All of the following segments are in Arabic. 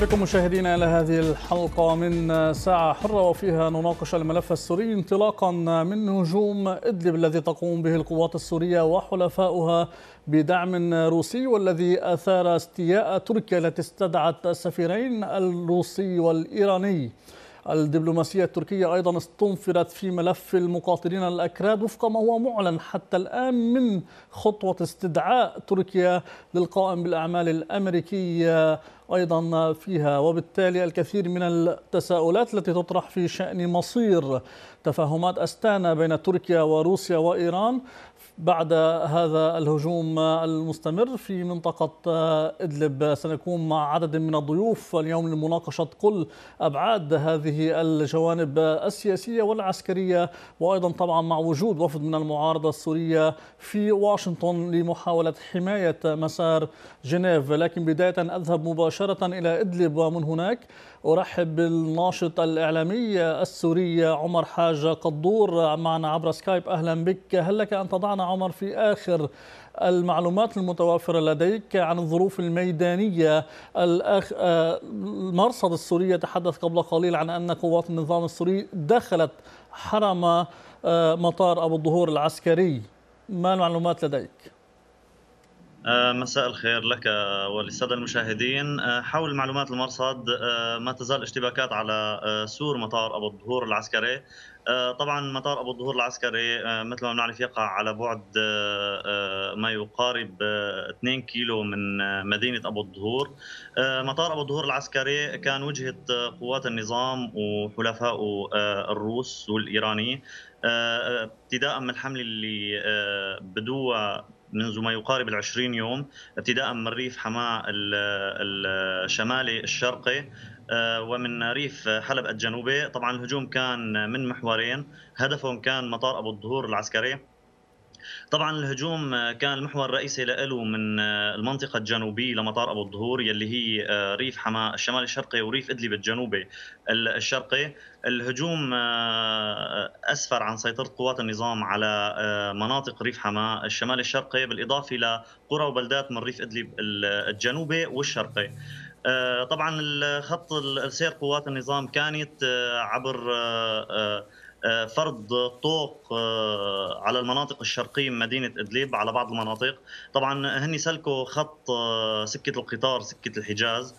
بكم مشاهدينا إلى هذه الحلقة من ساعة حرة وفيها نناقش الملف السوري انطلاقا من هجوم إدلب الذي تقوم به القوات السورية وحلفاؤها بدعم روسي والذي أثار استياء تركيا التي استدعت السفيرين الروسي والإيراني الدبلوماسية التركية أيضا استنفرت في ملف المقاتلين الأكراد وفق ما هو معلن حتى الآن من خطوة استدعاء تركيا للقائم بالأعمال الأمريكية ايضا فيها وبالتالي الكثير من التساؤلات التي تطرح في شان مصير تفاهمات استانا بين تركيا وروسيا وايران بعد هذا الهجوم المستمر في منطقة إدلب سنكون مع عدد من الضيوف اليوم لمناقشة كل أبعاد هذه الجوانب السياسية والعسكرية وأيضا طبعا مع وجود وفد من المعارضة السورية في واشنطن لمحاولة حماية مسار جنيف لكن بداية أذهب مباشرة إلى إدلب ومن هناك أرحب بالناشطة الإعلامية السورية عمر حاجة قدور معنا عبر سكايب أهلا بك هل لك أن تضعنا عمر في آخر المعلومات المتوافرة لديك عن الظروف الميدانية الأخ... آه، المرصد السوري تحدث قبل قليل عن أن قوات النظام السوري دخلت حرم آه، مطار أبو الظهور العسكري ما المعلومات لديك؟ آه، مساء الخير لك وللساده المشاهدين آه، حول معلومات المرصد آه، ما تزال اشتباكات على سور مطار ابو الظهور العسكري طبعا مطار ابو الظهور العسكري مثل ما بنعرف يقع على بعد ما يقارب 2 كيلو من مدينه ابو الظهور مطار ابو الظهور العسكري كان وجهه قوات النظام وحلفائه الروس والايراني ابتداء من الحمله اللي بدوها منذ ما يقارب العشرين يوم ابتداء من ريف حماة الشمالي الشرقي آه، ومن ريف حلب الجنوبي طبعا الهجوم كان من محورين هدفهم كان مطار أبو الظهور العسكري طبعا الهجوم كان المحور الرئيسي له من آه، المنطقه الجنوبيه لمطار ابو الظهور يلي هي آه، ريف حماة الشمال الشرقي وريف ادلب الجنوبي الشرقي الهجوم آه، اسفر عن سيطره قوات النظام على مناطق ريف حماة الشمال الشرقي بالاضافه لقرى وبلدات من ريف ادلب الجنوبي والشرقي طبعا الخط سير قوات النظام كانت عبر آه، فرض طوق آه، على المناطق الشرقيه من مدينه ادلب على بعض المناطق طبعا هن سلكوا خط آه، سكه القطار سكه الحجاز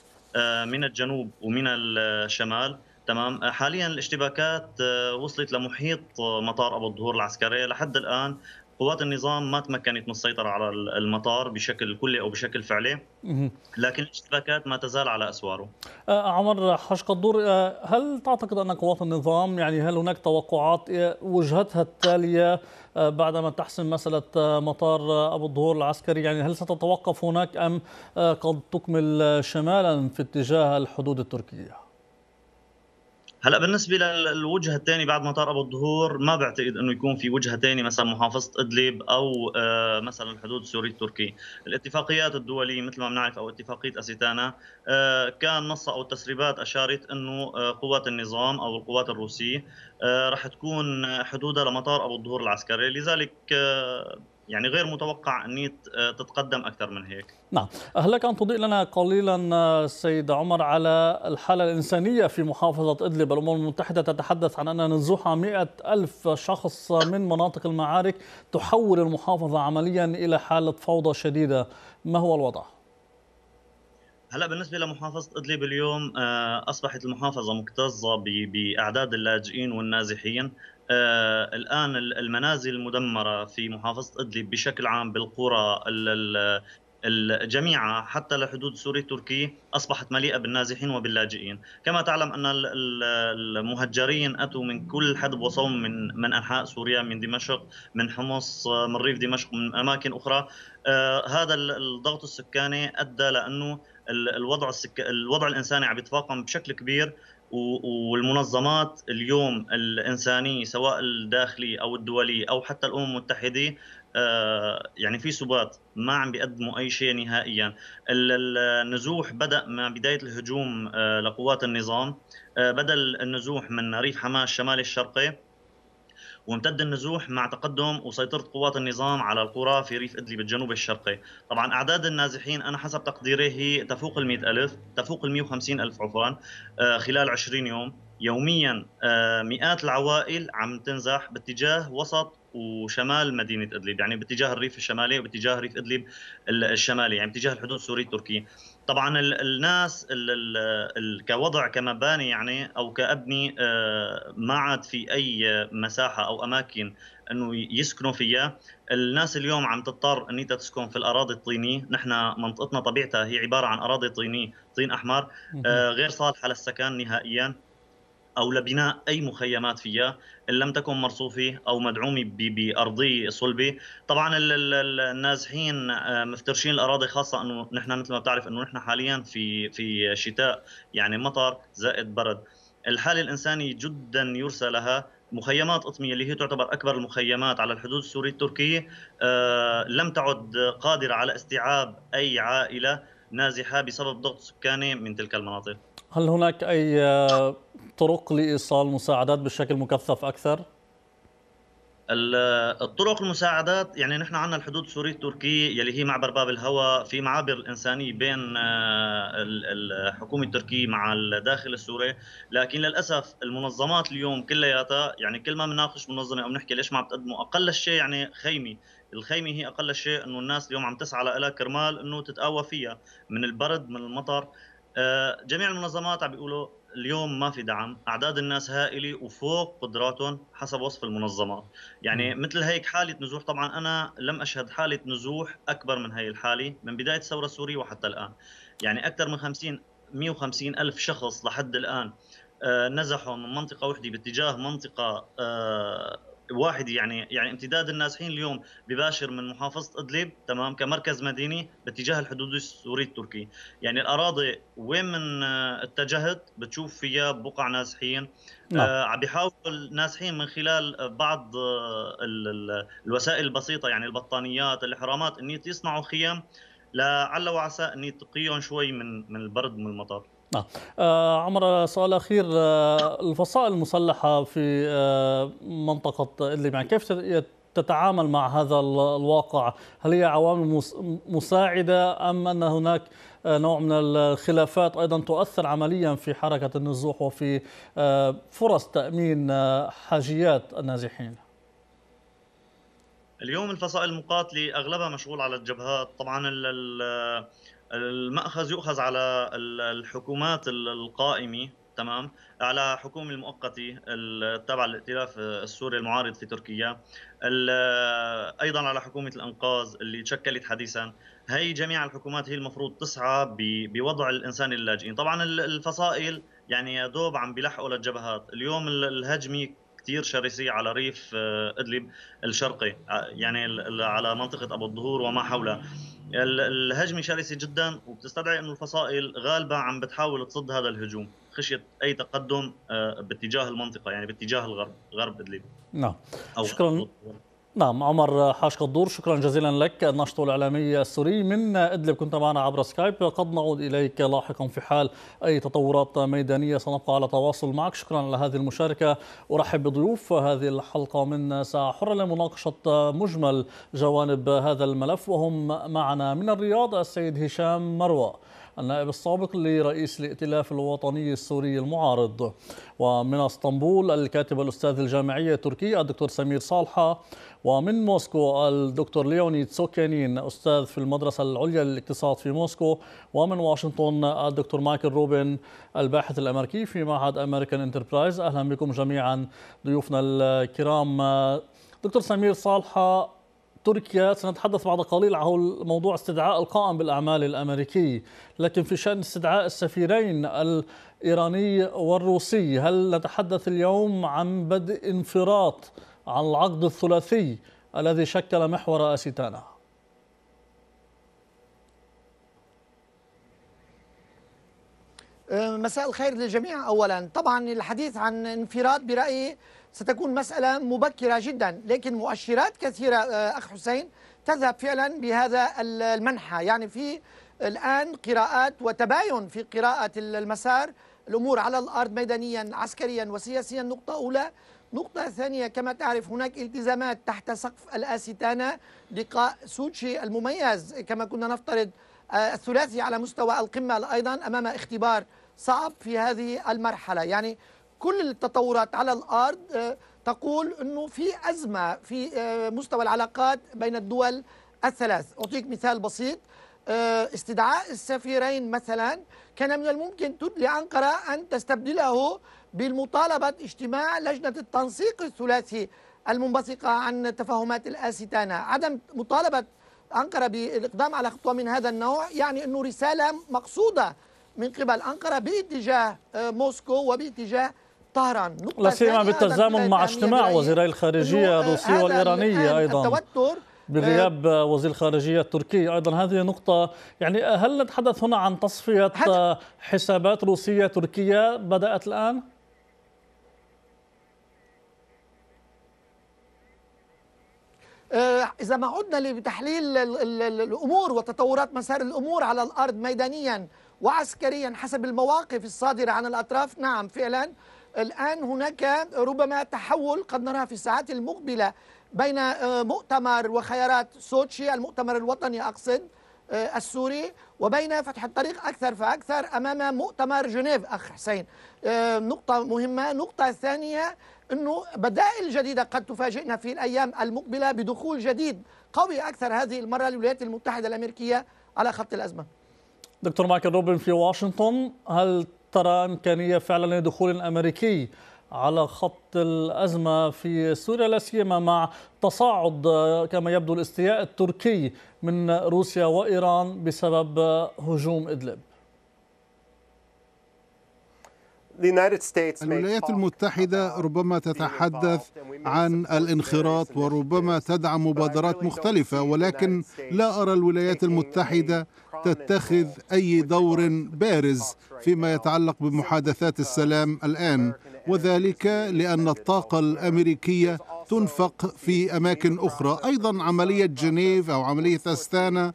من الجنوب ومن الشمال تمام حاليا الاشتباكات وصلت لمحيط مطار ابو الظهور العسكريه لحد الان قوات النظام ما تمكنت من السيطرة على المطار بشكل كلي أو بشكل فعلي لكن الاشتباكات ما تزال على أسواره أه، أه، عمر حشق الدور أه، هل تعتقد أن قوات النظام يعني هل هناك توقعات وجهتها التالية بعدما تحسم مسألة مطار أبو الظهور العسكري يعني هل ستتوقف هناك أم قد تكمل شمالا في اتجاه الحدود التركية؟ هلا بالنسبه للوجهه الثانيه بعد مطار ابو الظهور ما بعتقد انه يكون في وجهه ثانيه مثلا محافظه ادلب او آه، مثلا الحدود السوريه التركيه، الاتفاقيات الدوليه مثل ما بنعرف او اتفاقيه اسيتانا آه، كان نصها او التسريبات اشارت انه آه، قوات النظام او القوات الروسيه رح تكون حدودها لمطار ابو الظهور العسكري، لذلك يعني غير متوقع أن آه، تتقدم أكثر من هيك نعم هل كان أن تضيء لنا قليلا آه، سيد عمر على الحالة الإنسانية في محافظة إدلب الأمم المتحدة تتحدث عن أن نزوح مئة ألف شخص من مناطق المعارك تحول المحافظة عمليا إلى حالة فوضى شديدة ما هو الوضع؟ هلا بالنسبه لمحافظه ادلب اليوم آه، اصبحت المحافظه مكتظه باعداد اللاجئين والنازحين آه، الان المنازل المدمره في محافظه ادلب بشكل عام بالقرى جميعها حتى لحدود سوريا التركية أصبحت مليئة بالنازحين وباللاجئين كما تعلم أن المهجرين أتوا من كل حدب وصوم من, من أنحاء سوريا من دمشق من حمص من ريف دمشق من أماكن أخرى آه هذا الضغط السكاني أدى لأنه الوضع السك... الوضع الانساني عم يتفاقم بشكل كبير والمنظمات اليوم الانسانيه سواء الداخليه او الدوليه او حتى الامم المتحده آه، يعني في ثبات ما عم بيقدموا اي شيء نهائيا النزوح بدا مع بدايه الهجوم آه، لقوات النظام آه، بدا النزوح من ريف حماه الشمالي الشرقي وامتد النزوح مع تقدم وسيطرة قوات النظام على القرى في ريف إدلب الجنوب الشرقي طبعا أعداد النازحين أنا حسب تقديري هي تفوق ال ألف تفوق ال ألف عفوا آه، خلال 20 يوم يوميا آه، مئات العوائل عم تنزح باتجاه وسط وشمال مدينه ادلب يعني باتجاه الريف الشمالي وباتجاه ريف ادلب الشمالي يعني باتجاه الحدود السوريه التركيه طبعا الناس الـ الـ كوضع كمباني يعني او كابني آه، ما عاد في اي مساحه او اماكن انه يسكنوا فيها الناس اليوم عم تضطر ان تسكن في الاراضي الطينيه نحن منطقتنا طبيعتها هي عباره عن اراضي طينيه طين احمر آه، غير صالحه للسكن نهائيا أو لبناء أي مخيمات فيها إن لم تكن مرصوفة أو مدعومة بأرضية صلبة طبعا النازحين آه، مفترشين الأراضي خاصة أنه نحن مثل ما بتعرف أنه نحن حاليا في في شتاء يعني مطر زائد برد الحالة الإنسانية جدا يرسى لها مخيمات قطمية اللي هي تعتبر اكبر المخيمات على الحدود السوريه التركيه آه، لم تعد قادره على استيعاب اي عائله نازحه بسبب ضغط سكاني من تلك المناطق هل هناك أي آه، طرق لإيصال مساعدات بشكل مكثف أكثر؟ آه، الطرق المساعدات يعني نحن عندنا الحدود السورية التركية يلي هي معبر باب الهوى في معابر إنسانية بين آه، الحكومة التركية مع الداخل السوري لكن للأسف المنظمات اليوم كلياتها يعني كل ما بنناقش منظمة أو بنحكي ليش ما عم تقدموا أقل شيء يعني خيمة الخيمة هي أقل شيء أنه الناس اليوم عم تسعى لها كرمال أنه تتقوى فيها من البرد من المطر آه، جميع المنظمات عم بيقولوا اليوم ما في دعم اعداد الناس هائله وفوق قدراتهم حسب وصف المنظمات يعني مثل هيك حاله نزوح طبعا انا لم اشهد حاله نزوح اكبر من هي الحاله من بدايه الثوره السوريه وحتى الان يعني اكثر من 50 150 الف شخص لحد الان آه، نزحوا من منطقه وحده باتجاه منطقه آه، واحد يعني يعني امتداد النازحين اليوم بباشر من محافظه ادلب تمام كمركز مديني باتجاه الحدود السوري التركي يعني الاراضي وين من آه، اتجهت بتشوف فيها بقع نازحين نعم. آه عم بيحاول النازحين من خلال بعض آه، الوسائل البسيطه يعني البطانيات الاحرامات ان يصنعوا خيام لعل وعسى ان يتقيهم شوي من من البرد من المطر نعم آه عمر سؤال أخير آه الفصائل المسلحة في آه منطقة إدلب كيف تتعامل مع هذا الواقع هل هي عوامل مساعدة أم أن هناك آه، نوع من الخلافات أيضا تؤثر عمليا في حركة النزوح وفي آه، فرص تأمين آه، حاجيات النازحين اليوم الفصائل المقاتلة أغلبها مشغول على الجبهات طبعا المأخذ يؤخذ على الحكومات القائمة تمام على حكومة المؤقتة التابعة للائتلاف السوري المعارض في تركيا أيضا على حكومة الإنقاذ اللي تشكلت حديثا هي جميع الحكومات هي المفروض تسعى بوضع الإنسان اللاجئين طبعا الفصائل يعني يا دوب عم بيلحقوا للجبهات اليوم الهجمة كثير شرسه على ريف آه، ادلب الشرقي آه، يعني على منطقه ابو الظهور وما حولها الهجمه شرسه جدا وبتستدعي انه الفصائل غالبا عم بتحاول تصد هذا الهجوم خشيه اي تقدم آه، باتجاه المنطقه يعني باتجاه الغرب غرب ادلب نعم شكرا نعم عمر حاش قدور شكرا جزيلا لك الناشط الاعلامي السوري من ادلب كنت معنا عبر سكايب قد نعود اليك لاحقا في حال اي تطورات ميدانيه سنبقى على تواصل معك شكرا على هذه المشاركه ارحب بضيوف هذه الحلقه من ساعه حره لمناقشه مجمل جوانب هذا الملف وهم معنا من الرياض السيد هشام مروى النائب السابق لرئيس الائتلاف الوطني السوري المعارض ومن اسطنبول الكاتب الاستاذ الجامعي التركي الدكتور سمير صالحه ومن موسكو الدكتور ليونيد سوكيانين استاذ في المدرسه العليا للاقتصاد في موسكو ومن واشنطن الدكتور مايكل روبن الباحث الامريكي في معهد امريكان انتربرايز اهلا بكم جميعا ضيوفنا الكرام دكتور سمير صالحه تركيا سنتحدث بعد قليل عن موضوع استدعاء القائم بالأعمال الأمريكي لكن في شأن استدعاء السفيرين الإيراني والروسي هل نتحدث اليوم عن بدء انفراط عن العقد الثلاثي الذي شكل محور أسيتانا؟ آه، مساء الخير للجميع اولا طبعا الحديث عن انفراد برايي ستكون مساله مبكره جدا لكن مؤشرات كثيره آه، اخ حسين تذهب فعلا بهذا المنحى يعني في الان قراءات وتباين في قراءه المسار الامور على الارض ميدانيا عسكريا وسياسيا نقطه اولى نقطة ثانية كما تعرف هناك التزامات تحت سقف الآستانة لقاء سوتشي المميز كما كنا نفترض آه، الثلاثي على مستوى القمة أيضا أمام اختبار صعب في هذه المرحلة يعني كل التطورات على الأرض آه، تقول أنه في أزمة في آه، مستوى العلاقات بين الدول الثلاث أعطيك مثال بسيط آه، استدعاء السفيرين مثلا كان من الممكن لأنقرة أن تستبدله بالمطالبة اجتماع لجنة التنسيق الثلاثي المنبثقة عن تفاهمات الآستانة عدم مطالبة أنقرة بالإقدام على خطوة من هذا النوع يعني أنه رسالة مقصودة من قبل أنقرة باتجاه آه، موسكو وباتجاه طهران لا سيما بالتزامن مع اجتماع وزيري الخارجية آه، الروسية والإيرانية أيضا التوتر آه، بغياب وزير الخارجية التركي أيضا هذه نقطة يعني هل نتحدث هنا عن تصفية حسابات روسية تركية بدأت الآن؟ إذا ما عدنا لتحليل الأمور وتطورات مسار الأمور على الأرض ميدانياً وعسكريا حسب المواقف الصادرة عن الأطراف نعم فعلا الآن هناك ربما تحول قد نراها في الساعات المقبلة بين آه، مؤتمر وخيارات سوتشي المؤتمر الوطني أقصد آه، السوري وبين فتح الطريق أكثر فأكثر أمام مؤتمر جنيف أخ حسين آه، نقطة مهمة نقطة ثانية أنه بدائل جديدة قد تفاجئنا في الأيام المقبلة بدخول جديد قوي أكثر هذه المرة للولايات المتحدة الأمريكية على خط الأزمة دكتور مايكل روبن في واشنطن هل ترى إمكانية فعلا لدخول أمريكي على خط الأزمة في سوريا لا سيما مع تصاعد كما يبدو الاستياء التركي من روسيا وإيران بسبب هجوم إدلب الولايات المتحدة ربما تتحدث عن الانخراط وربما تدعم مبادرات مختلفة ولكن لا أرى الولايات المتحدة تتخذ أي دور بارز فيما يتعلق بمحادثات السلام الآن وذلك لأن الطاقة الأمريكية تنفق في أماكن أخرى أيضا عملية جنيف أو عملية أستانا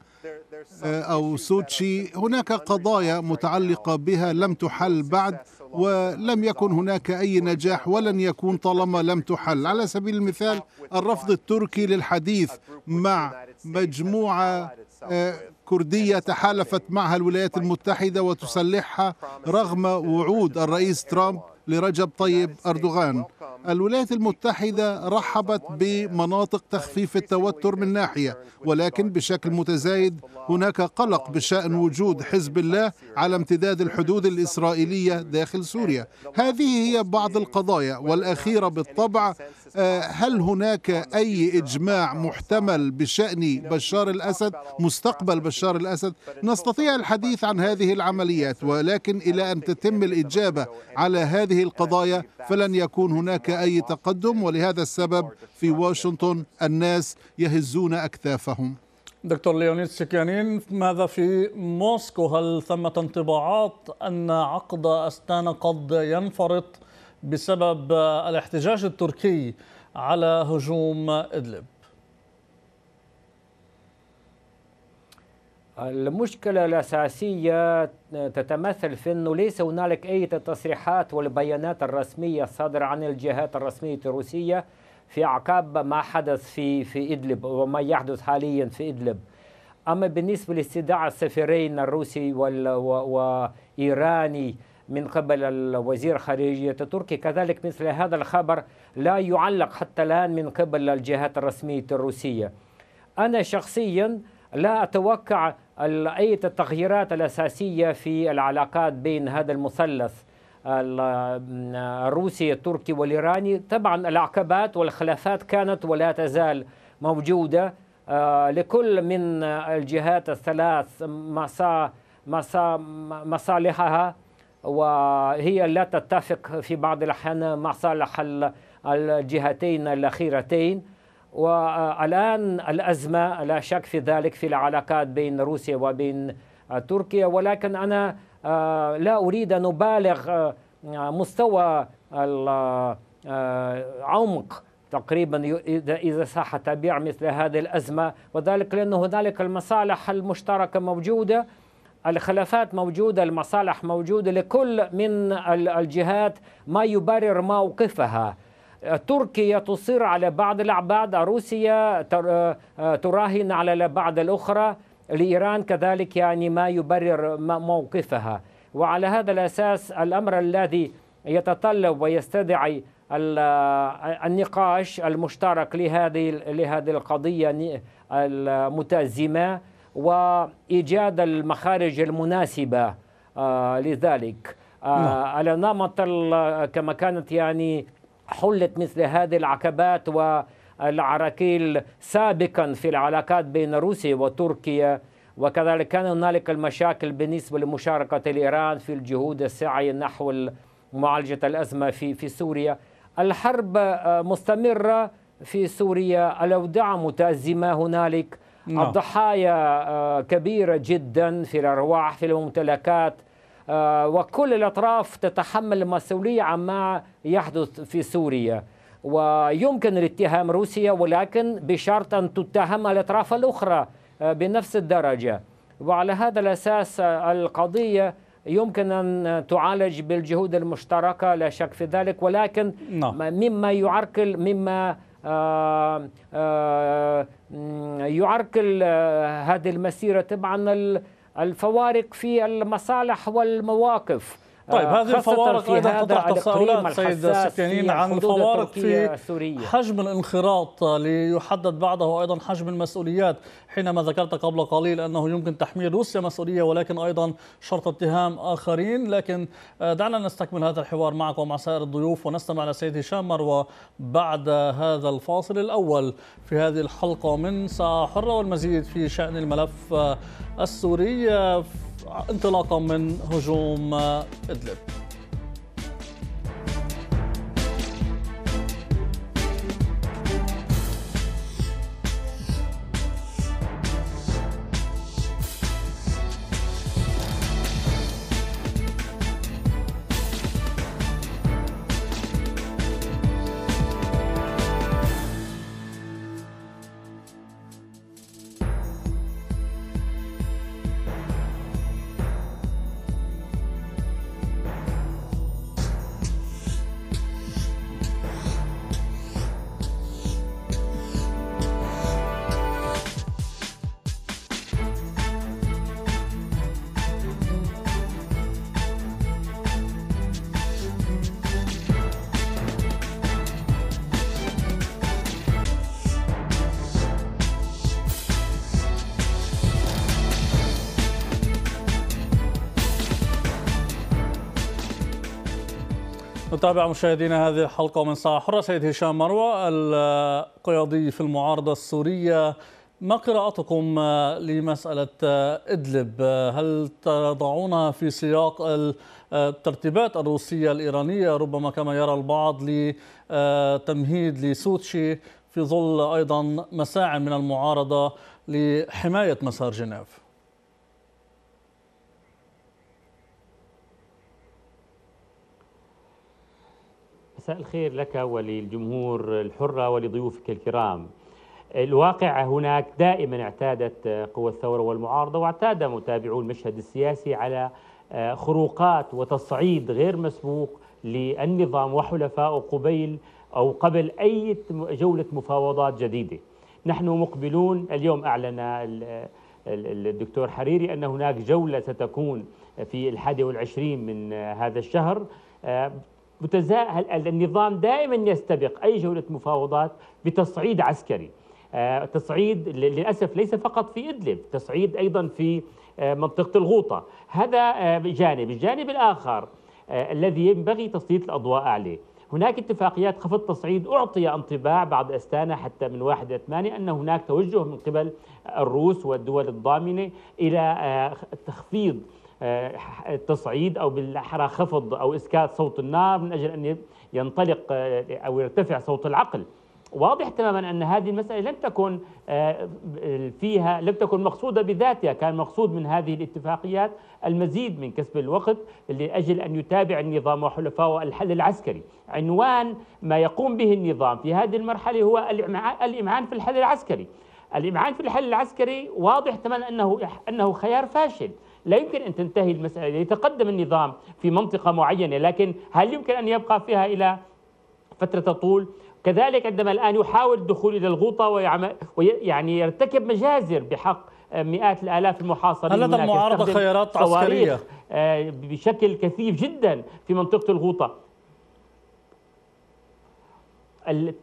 آه، أو سوتشي هناك قضايا متعلقة بها لم تحل بعد ولم يكن هناك أي نجاح ولن يكون طالما لم تحل على سبيل المثال الرفض التركي للحديث مع مجموعة آه، كردية تحالفت معها الولايات المتحدة وتسلحها رغم وعود الرئيس ترامب لرجب طيب أردوغان الولايات المتحدة رحبت بمناطق تخفيف التوتر من ناحية ولكن بشكل متزايد هناك قلق بشأن وجود حزب الله على امتداد الحدود الإسرائيلية داخل سوريا هذه هي بعض القضايا والأخيرة بالطبع آه، هل هناك أي إجماع محتمل بشأن بشار الأسد مستقبل بشار الأسد نستطيع الحديث عن هذه العمليات ولكن إلى أن تتم الإجابة على هذه القضايا فلن يكون هناك أي تقدم ولهذا السبب في واشنطن الناس يهزون أكتافهم دكتور ليونيد سكيانين ماذا في موسكو هل ثمة انطباعات أن عقد أستانا قد ينفرط بسبب الاحتجاج التركي على هجوم إدلب المشكلة الأساسية تتمثل في أنه ليس هنالك أي تصريحات والبيانات الرسمية الصادرة عن الجهات الرسمية الروسية في أعقاب ما حدث في في إدلب وما يحدث حاليا في إدلب أما بالنسبة لاستدعاء السفيرين الروسي وال من قبل الوزير خارجية تركيا كذلك مثل هذا الخبر لا يعلق حتى الآن من قبل الجهات الرسمية الروسية أنا شخصيا لا أتوقع أي التغييرات الأساسية في العلاقات بين هذا المثلث الروسي التركي والإيراني طبعا العقبات والخلافات كانت ولا تزال موجودة آه، لكل من الجهات الثلاث مصالحها وهي لا تتفق في بعض الأحيان مع صالح الجهتين الأخيرتين والآن الأزمة لا شك في ذلك في العلاقات بين روسيا وبين تركيا ولكن أنا آه، لا أريد أن أبالغ آه، مستوى العمق آه، تقريبا إذا صح تبيع مثل هذه الأزمة وذلك لأن هنالك المصالح المشتركة موجودة الخلافات موجودة المصالح موجودة لكل من الجهات ما يبرر موقفها تركيا تصير على بعض الأعباد روسيا آه، تراهن على بعض الأخرى لإيران كذلك يعني ما يبرر موقفها وعلى هذا الأساس الأمر الذي يتطلب ويستدعي آه، النقاش المشترك لهذه لهذه القضية المتأزمة وايجاد المخارج المناسبه آه، لذلك آه، نعم. على نمط كما كانت يعني حلت مثل هذه العقبات والعراكيل سابقا في العلاقات بين روسيا وتركيا وكذلك كان هنالك المشاكل بالنسبه لمشاركه الإيران في الجهود السعي نحو معالجه الازمه في في سوريا الحرب آه، مستمره في سوريا الاودعه متازمه هنالك نعم. الضحايا آه، كبيرة جدا في الأرواح في الممتلكات آه، وكل الأطراف تتحمل المسؤولية عما يحدث في سوريا ويمكن الاتهام روسيا ولكن بشرط أن تتهم الأطراف الأخرى آه، بنفس الدرجة وعلى هذا الأساس القضية يمكن أن تعالج بالجهود المشتركة لا شك في ذلك ولكن نعم. مما يعرقل مما آه، آه، آه، يعرقل هذه المسيرة طبعا الفوارق في المصالح والمواقف طيب هذه الفوارق ايضا تطرح تساؤلات سيد سفيانين عن الفوارق في حجم الانخراط آه، ليحدد بعده ايضا حجم المسؤوليات حينما ذكرت قبل قليل انه يمكن تحميل روسيا مسؤوليه ولكن ايضا شرط اتهام اخرين لكن آه، دعنا نستكمل هذا الحوار معك ومع سائر الضيوف ونستمع الى سيد هشام مروه بعد هذا الفاصل الاول في هذه الحلقه من ساعه حره والمزيد في شان الملف آه، السوري انطلاقا من هجوم إدلب نتابع مشاهدينا هذه الحلقة من ساعة حرة سيد هشام مروى القيادي في المعارضة السورية ما قراءتكم لمسألة إدلب هل تضعونها في سياق الترتيبات الروسية الإيرانية ربما كما يرى البعض لتمهيد لسوتشي في ظل أيضا مساعي من المعارضة لحماية مسار جنيف مساء الخير لك وللجمهور الحرة ولضيوفك الكرام الواقع هناك دائما اعتادت قوى الثورة والمعارضة واعتاد متابعو المشهد السياسي على آه، خروقات وتصعيد غير مسبوق للنظام وحلفائه قبيل أو قبل أي جولة مفاوضات جديدة نحن مقبلون اليوم أعلن الدكتور حريري أن هناك جولة ستكون في الحادي والعشرين من آه، هذا الشهر آه، متزاهل النظام دائما يستبق أي جولة مفاوضات بتصعيد عسكري آه، تصعيد للأسف ليس فقط في إدلب تصعيد أيضا في آه، منطقة الغوطة هذا آه، جانب الجانب الآخر الذي ينبغي تسليط الأضواء عليه هناك اتفاقيات خفض تصعيد أعطي انطباع بعد أستانا حتى من 1 إلى 8 أن هناك توجه من قبل الروس والدول الضامنة إلى تخفيض آه، التصعيد او بالاحرى خفض او اسكات صوت النار من اجل ان ينطلق آه، او يرتفع صوت العقل واضح تماما ان هذه المساله لم تكن آه، فيها لم تكن مقصوده بذاتها، كان مقصود من هذه الاتفاقيات المزيد من كسب الوقت لاجل ان يتابع النظام وحلفائه الحل العسكري، عنوان ما يقوم به النظام في هذه المرحله هو الامعان في الحل العسكري. الامعان في الحل العسكري واضح تماما انه انه خيار فاشل، لا يمكن أن تنتهي المسألة يتقدم النظام في منطقة معينة لكن هل يمكن أن يبقى فيها إلى فترة طول كذلك عندما الآن يحاول الدخول إلى الغوطة ويعمل ويعني يرتكب مجازر بحق مئات الالاف المحاصرين هل لدى المعارضه خيارات عسكريه آه، بشكل كثيف جدا في منطقه الغوطه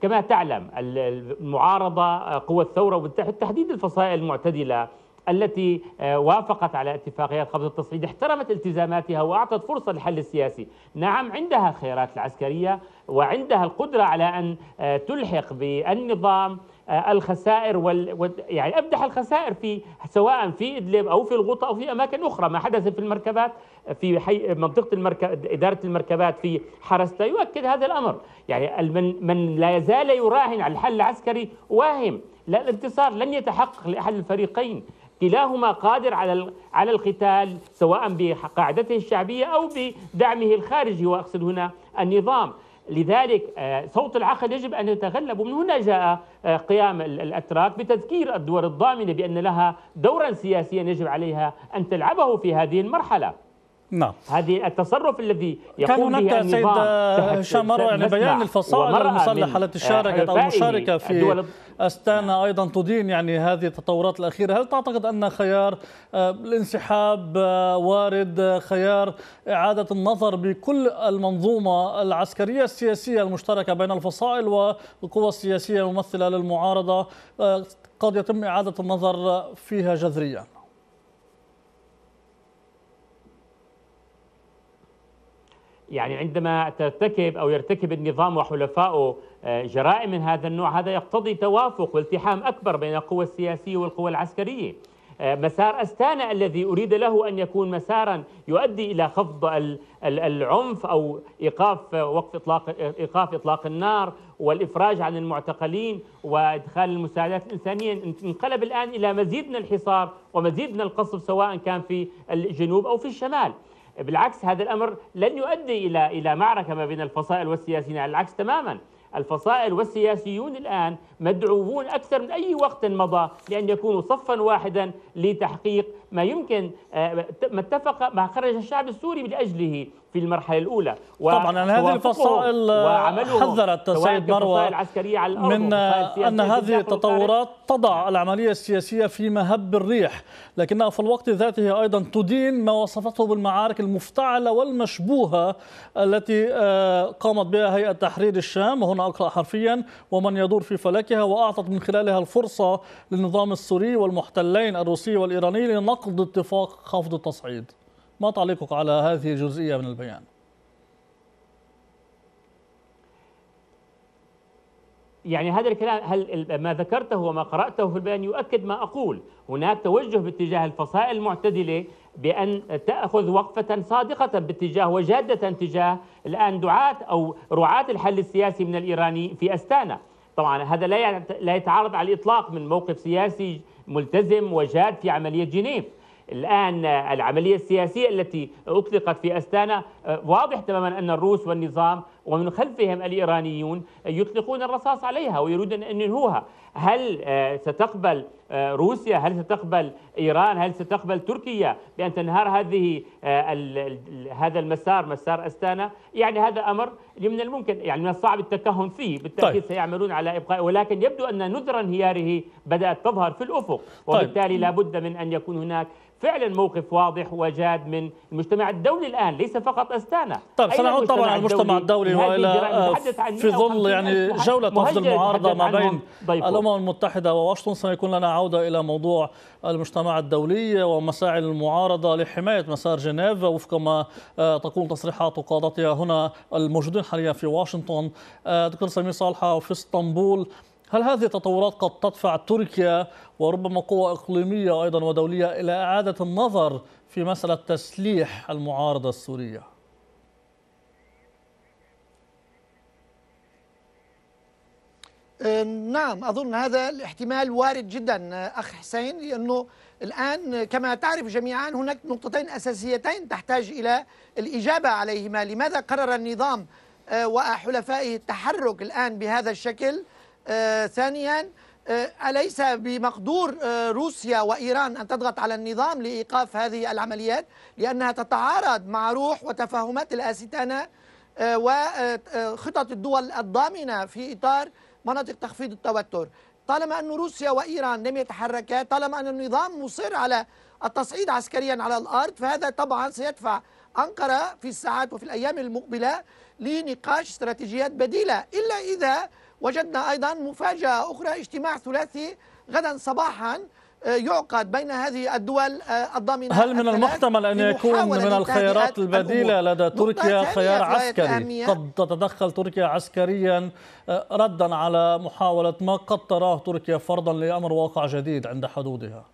كما تعلم المعارضه آه، قوى الثوره وبالتحديد الفصائل المعتدله التي آه، وافقت على اتفاقيات قبل التصعيد احترمت التزاماتها وأعطت فرصة للحل السياسي نعم عندها الخيارات العسكرية وعندها القدرة على أن آه، تلحق بالنظام آه، الخسائر وال... يعني ابدح الخسائر في سواء في ادلب او في الغوطه او في اماكن اخرى ما حدث في المركبات في حي... منطقه المركب اداره المركبات في حرستا يؤكد هذا الامر يعني من من لا يزال يراهن على الحل العسكري واهم لا الانتصار لن يتحقق لاحد الفريقين كلاهما قادر على على القتال سواء بقاعدته الشعبية أو بدعمه الخارجي وأقصد هنا النظام لذلك آه، صوت العقل يجب أن يتغلب ومن هنا جاء آه، قيام الأتراك بتذكير الدول الضامنة بأن لها دورا سياسيا يجب عليها أن تلعبه في هذه المرحلة نعم هذه التصرف الذي يقوم كان هناك سيد هشام آه، مروع يعني بيان الفصائل المسلحه التي شاركت او مشاركه في أستانا نعم. أيضا تدين يعني هذه التطورات الأخيرة هل تعتقد أن خيار آه، الانسحاب آه، وارد آه، خيار إعادة النظر بكل المنظومة العسكرية السياسية المشتركة بين الفصائل والقوى السياسية الممثلة للمعارضة قد يتم إعادة النظر فيها جذريا يعني عندما ترتكب أو يرتكب النظام وحلفائه آه، جرائم من هذا النوع هذا يقتضي توافق والتحام أكبر بين القوى السياسية والقوى العسكرية آه، مسار أستانا الذي أريد له أن يكون مسارا يؤدي إلى خفض العنف أو إيقاف وقف إطلاق إيقاف إطلاق النار والإفراج عن المعتقلين وإدخال المساعدات الإنسانية انقلب الآن إلى مزيد من الحصار ومزيد من القصف سواء كان في الجنوب أو في الشمال بالعكس هذا الأمر لن يؤدي إلى إلى معركة ما بين الفصائل والسياسيين على العكس تماما الفصائل والسياسيون الآن مدعوون أكثر من أي وقت مضى لأن يكونوا صفا واحدا لتحقيق ما يمكن آه، ما اتفق ما خرج الشعب السوري من أجله في المرحلة الأولى طبعا يعني هذه الفصائل آه، حذرت سيد مروة العسكرية على الأرض من آه، أن هذه التطورات تضع نعم. العملية السياسية في مهب الريح لكنها في الوقت ذاته أيضا تدين ما وصفته بالمعارك المفتعلة والمشبوهة التي قامت بها هيئة تحرير الشام وهنا أقرأ حرفيا ومن يدور في فلكها وأعطت من خلالها الفرصة للنظام السوري والمحتلين الروسي والإيراني لنقل نقض اتفاق خفض التصعيد ما تعليقك على هذه الجزئية من البيان يعني هذا الكلام هل ما ذكرته وما قرأته في البيان يؤكد ما أقول هناك توجه باتجاه الفصائل المعتدلة بأن تأخذ وقفة صادقة باتجاه وجادة تجاه الآن دعاة أو رعاة الحل السياسي من الإيراني في أستانا طبعا هذا لا يعني لا يتعارض على الاطلاق من موقف سياسي ملتزم وجاد في عمليه جنيف. الان العمليه السياسيه التي اطلقت في استانا آه، واضح تماما ان الروس والنظام ومن خلفهم الايرانيون يطلقون الرصاص عليها ويريدون ان ينهوها، هل آه، ستقبل آه، روسيا هل ستقبل ايران هل ستقبل تركيا بان تنهار هذه آه، هذا المسار مسار استانا يعني هذا امر من الممكن يعني من الصعب التكهن فيه بالتاكيد طيب. سيعملون على ابقائه ولكن يبدو ان نذر انهياره بدات تظهر في الافق طيب. وبالتالي طيب. لابد من ان يكون هناك فعلا موقف واضح وجاد من المجتمع الدولي الان ليس فقط استانا طيب سنعود طبعا على المجتمع الدولي والى في ظل يعني جوله رفض المعارضه ما بين الامم المتحده وواشنطن سيكون لنا عوده الى موضوع المجتمع الدولي ومساعي المعارضه لحمايه مسار جنيف وفق ما آه، تقول تصريحات قادتها هنا الموجودين حاليا في واشنطن آه، دكتور سمير صالحه في اسطنبول هل هذه التطورات قد تدفع تركيا وربما قوى إقليمية أيضا ودولية إلى إعادة النظر في مسألة تسليح المعارضة السورية؟ آه، نعم أظن هذا الاحتمال وارد جدا آه، أخ حسين لأنه الآن كما تعرف جميعا هناك نقطتين أساسيتين تحتاج إلى الإجابة عليهما لماذا قرر النظام آه، وحلفائه التحرك الآن بهذا الشكل ثانيا أليس بمقدور روسيا وإيران أن تضغط على النظام لإيقاف هذه العمليات لأنها تتعارض مع روح وتفاهمات الآستانة وخطط الدول الضامنة في إطار مناطق تخفيض التوتر طالما أن روسيا وإيران لم يتحركا طالما أن النظام مصر على التصعيد عسكريا على الأرض فهذا طبعا سيدفع أنقرة في الساعات وفي الأيام المقبلة لنقاش استراتيجيات بديلة إلا إذا وجدنا أيضا مفاجأة أخرى اجتماع ثلاثي غدا صباحا يعقد بين هذه الدول آه، الضامنة هل من المحتمل أن يكون من الخيارات البديلة لدى تركيا خيار عسكري قد تتدخل تركيا عسكريا آه، ردا على محاولة ما قد تراه تركيا فرضا لأمر واقع جديد عند حدودها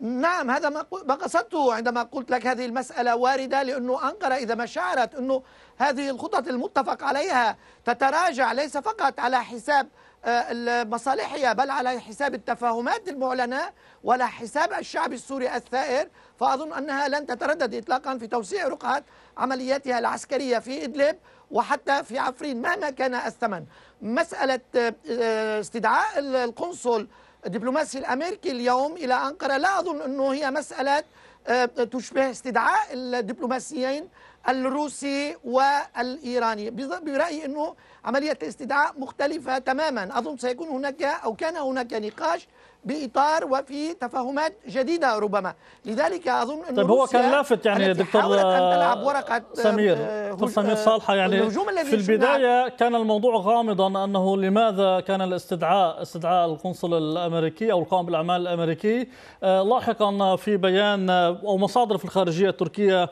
نعم هذا ما قصدته عندما قلت لك هذه المسألة واردة لأنه أنقرة إذا ما شعرت أنه هذه الخطط المتفق عليها تتراجع ليس فقط على حساب آه، مصالحها بل على حساب التفاهمات المعلنة ولا حساب الشعب السوري الثائر فأظن أنها لن تتردد إطلاقا في توسيع رقعة عملياتها العسكرية في إدلب وحتى في عفرين مهما كان الثمن مسألة آه، آه، استدعاء القنصل الدبلوماسي الامريكي اليوم الى انقره لا اظن انه هي مساله آه، تشبه استدعاء الدبلوماسيين الروسي والايراني برايي انه عمليه الاستدعاء مختلفه تماما اظن سيكون هناك او كان هناك نقاش باطار وفي تفاهمات جديده ربما لذلك اظن انه طيب هو كان لافت يعني دكتور حاولت ان تلعب آه، ورقه آه، سمير آه، دكتور سمير صالحه يعني في البدايه كان الموضوع غامضا انه لماذا كان الاستدعاء استدعاء القنصل الامريكي او القائم بالاعمال الامريكي لاحقا في بيان او مصادر في الخارجيه التركيه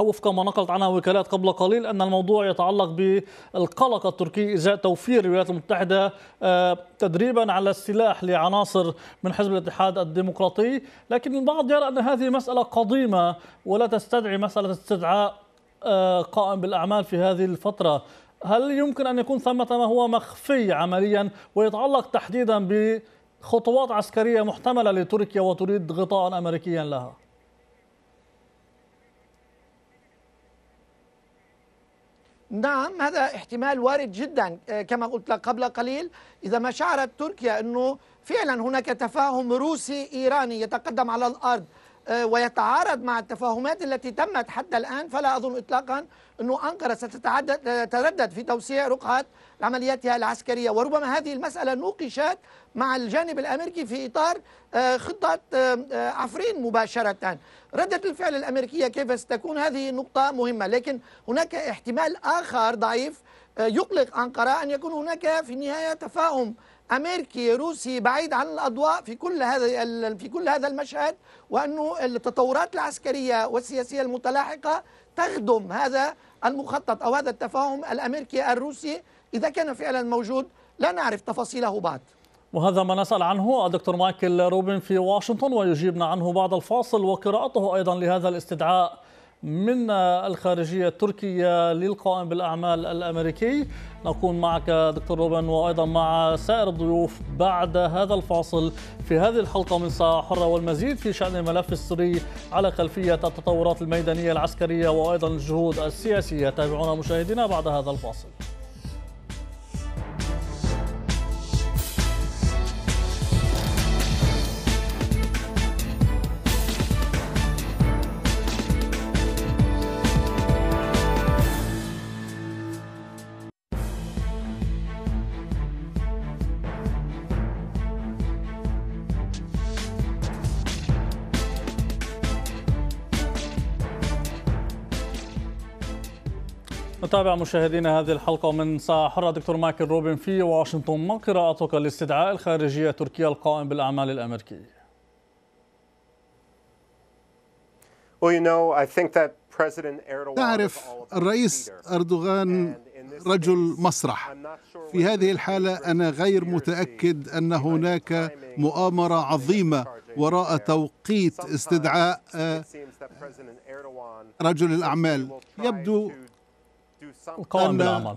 وفق ما نقلت عنها وكالات قبل قليل ان الموضوع يتعلق بالقلق التركي ازاء توفير الولايات المتحده تدريبا على السلاح لعناصر من حزب الاتحاد الديمقراطي لكن البعض يرى أن هذه مسألة قديمة ولا تستدعي مسألة استدعاء آه، قائم بالأعمال في هذه الفترة هل يمكن أن يكون ثمة ما هو مخفي عمليا ويتعلق تحديدا ب خطوات عسكرية محتملة لتركيا وتريد غطاء أمريكيا لها نعم هذا احتمال وارد جدا آه، كما قلت لك قبل قليل إذا ما شعرت تركيا أنه فعلا هناك تفاهم روسي إيراني يتقدم على الأرض آه، ويتعارض مع التفاهمات التي تمت حتى الآن فلا أظن إطلاقا أنه أنقرة ستتردد آه، في توسيع رقعة عملياتها العسكرية وربما هذه المسألة نوقشت مع الجانب الأمريكي في إطار آه، خطة عفرين مباشرة ردة الفعل الأمريكية كيف ستكون هذه نقطة مهمة لكن هناك احتمال آخر ضعيف يقلق أنقرة أن يكون هناك في النهاية تفاهم امريكي روسي بعيد عن الاضواء في كل هذا في كل هذا المشهد وانه التطورات العسكريه والسياسيه المتلاحقه تخدم هذا المخطط او هذا التفاهم الامريكي الروسي اذا كان فعلا موجود لا نعرف تفاصيله بعد وهذا ما نسأل عنه الدكتور مايكل روبن في واشنطن ويجيبنا عنه بعد الفاصل وقراءته أيضا لهذا الاستدعاء من الخارجية التركية للقائم بالأعمال الأمريكي نكون معك دكتور روبن وأيضا مع سائر الضيوف بعد هذا الفاصل في هذه الحلقة من ساعة حرة والمزيد في شأن الملف السري على خلفية التطورات الميدانية العسكرية وأيضا الجهود السياسية تابعونا مشاهدينا بعد هذا الفاصل نتابع مشاهدينا هذه الحلقة من ساعة حرة دكتور مايكل روبن في واشنطن ما قراءتك لاستدعاء الخارجية التركية القائم بالأعمال الأمريكية؟ تعرف الرئيس أردوغان رجل مسرح في هذه الحالة أنا غير متأكد أن هناك مؤامرة عظيمة وراء توقيت استدعاء آه، رجل الأعمال يبدو أن,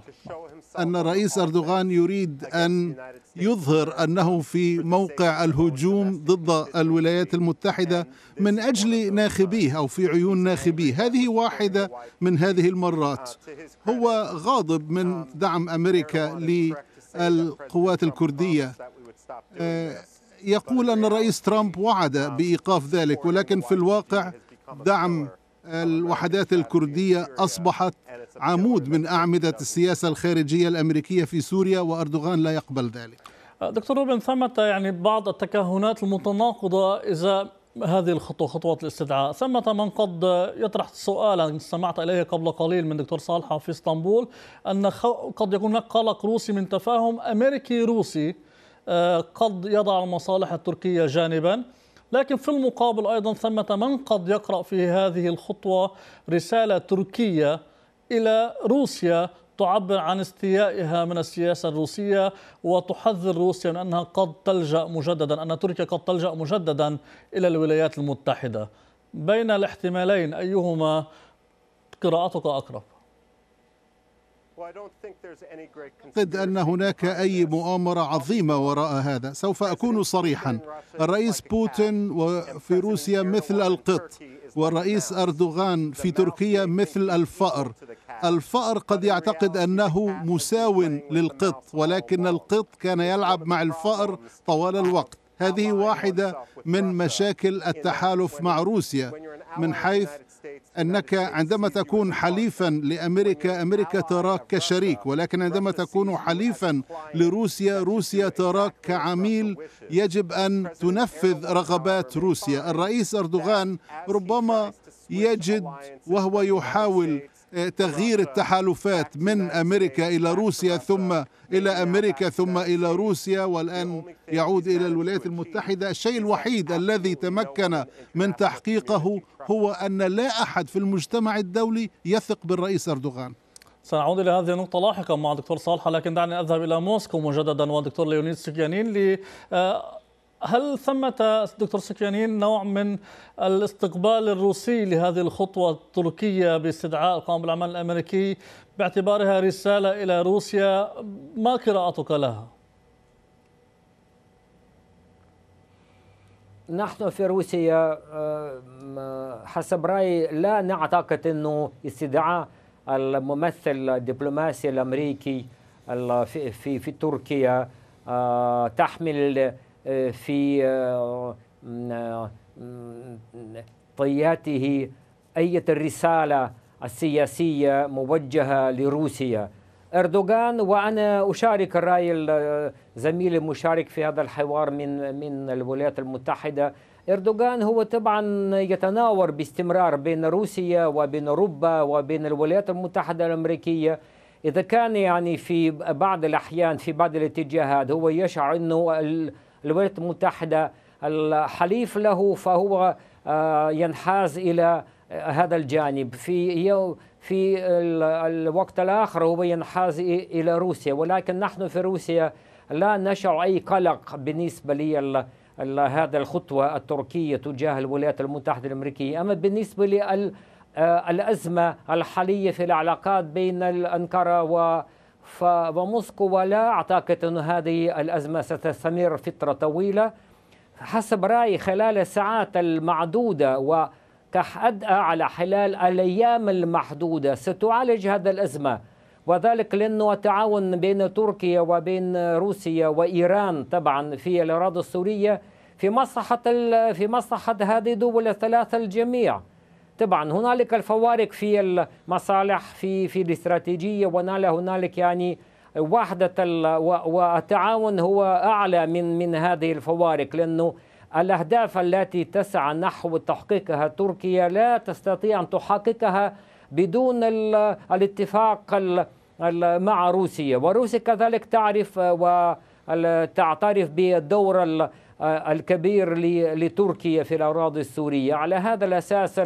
أن الرئيس أردوغان يريد أن يظهر أنه في موقع الهجوم ضد الولايات المتحدة من أجل ناخبيه أو في عيون ناخبيه هذه واحدة من هذه المرات هو غاضب من دعم أمريكا للقوات الكردية آه، يقول أن الرئيس ترامب وعد بإيقاف ذلك ولكن في الواقع دعم الوحدات الكردية أصبحت عمود من أعمدة السياسة الخارجية الأمريكية في سوريا وأردوغان لا يقبل ذلك دكتور روبن ثمة يعني بعض التكهنات المتناقضة إذا هذه الخطوة خطوة الاستدعاء ثمة من قد يطرح سؤالا استمعت إليه قبل قليل من دكتور صالحة في اسطنبول أن قد يكون هناك قلق روسي من تفاهم أمريكي روسي آه، قد يضع المصالح التركية جانبا لكن في المقابل أيضا ثمة من قد يقرأ في هذه الخطوة رسالة تركية إلى روسيا تعبر عن استيائها من السياسة الروسية وتحذر روسيا من أنها قد تلجأ مجددا أن تركيا قد تلجأ مجددا إلى الولايات المتحدة بين الاحتمالين أيهما قراءتك أقرب أعتقد أن هناك أي مؤامرة عظيمة وراء هذا سوف أكون صريحا الرئيس بوتين في روسيا مثل القط والرئيس أردوغان في تركيا مثل الفأر الفأر قد يعتقد أنه مساو للقط ولكن القط كان يلعب مع الفأر طوال الوقت هذه واحدة من مشاكل التحالف مع روسيا من حيث أنك عندما تكون حليفا لأمريكا أمريكا تراك كشريك ولكن عندما تكون حليفا لروسيا روسيا تراك كعميل يجب أن تنفذ رغبات روسيا الرئيس أردوغان ربما يجد وهو يحاول تغيير التحالفات من امريكا الى روسيا ثم الى امريكا ثم الى روسيا والان يعود الى الولايات المتحده الشيء الوحيد الذي تمكن من تحقيقه هو ان لا احد في المجتمع الدولي يثق بالرئيس اردوغان سنعود إلى هذه النقطة لاحقا مع دكتور صالحة لكن دعني أذهب إلى موسكو مجددا ودكتور ليونيد سكيانين ل آه، هل ثمة دكتور سكيانين نوع من الاستقبال الروسي لهذه الخطوة التركية باستدعاء القائم العمل الأمريكي باعتبارها رسالة إلى روسيا ما قراءتك لها؟ نحن في روسيا آه، حسب رأيي لا نعتقد أنه استدعاء الممثل الدبلوماسي الأمريكي في, في, في تركيا آه، تحمل في آه، آه، طياته أية الرسالة السياسية موجهة لروسيا أردوغان وأنا أشارك الرأي زميلي المشارك في هذا الحوار من من الولايات المتحدة أردوغان هو طبعا يتناور باستمرار بين روسيا وبين أوروبا وبين الولايات المتحدة الأمريكية إذا كان يعني في بعض الأحيان في بعض الاتجاهات هو يشعر أنه الولايات المتحدة الحليف له فهو آه، ينحاز إلى آه، هذا الجانب في في الوقت الآخر هو ينحاز إلى روسيا ولكن نحن في روسيا لا نشعر أي قلق بالنسبة لي هذا الخطوة التركية تجاه الولايات المتحدة الأمريكية أما بالنسبة للأزمة آه، الحالية في العلاقات بين أنقرة و فموسكو ولا أعتقد أن هذه الأزمة ستستمر فترة طويلة حسب رأيي خلال الساعات المعدودة وكحد على خلال الأيام المحدودة ستعالج هذا الأزمة وذلك لأنه التعاون بين تركيا وبين روسيا وإيران طبعا في الأراضي السورية في مصلحة في مصلحة هذه الدول الثلاثة الجميع طبعا هنالك الفوارق في المصالح في في الاستراتيجيه ونال هنالك يعني وحده والتعاون هو اعلى من من هذه الفوارق لانه الاهداف التي تسعى نحو تحقيقها تركيا لا تستطيع ان تحققها بدون الاتفاق مع روسيا وروسيا كذلك تعرف وتعترف بالدور الكبير لتركيا في الأراضي السورية على هذا الأساس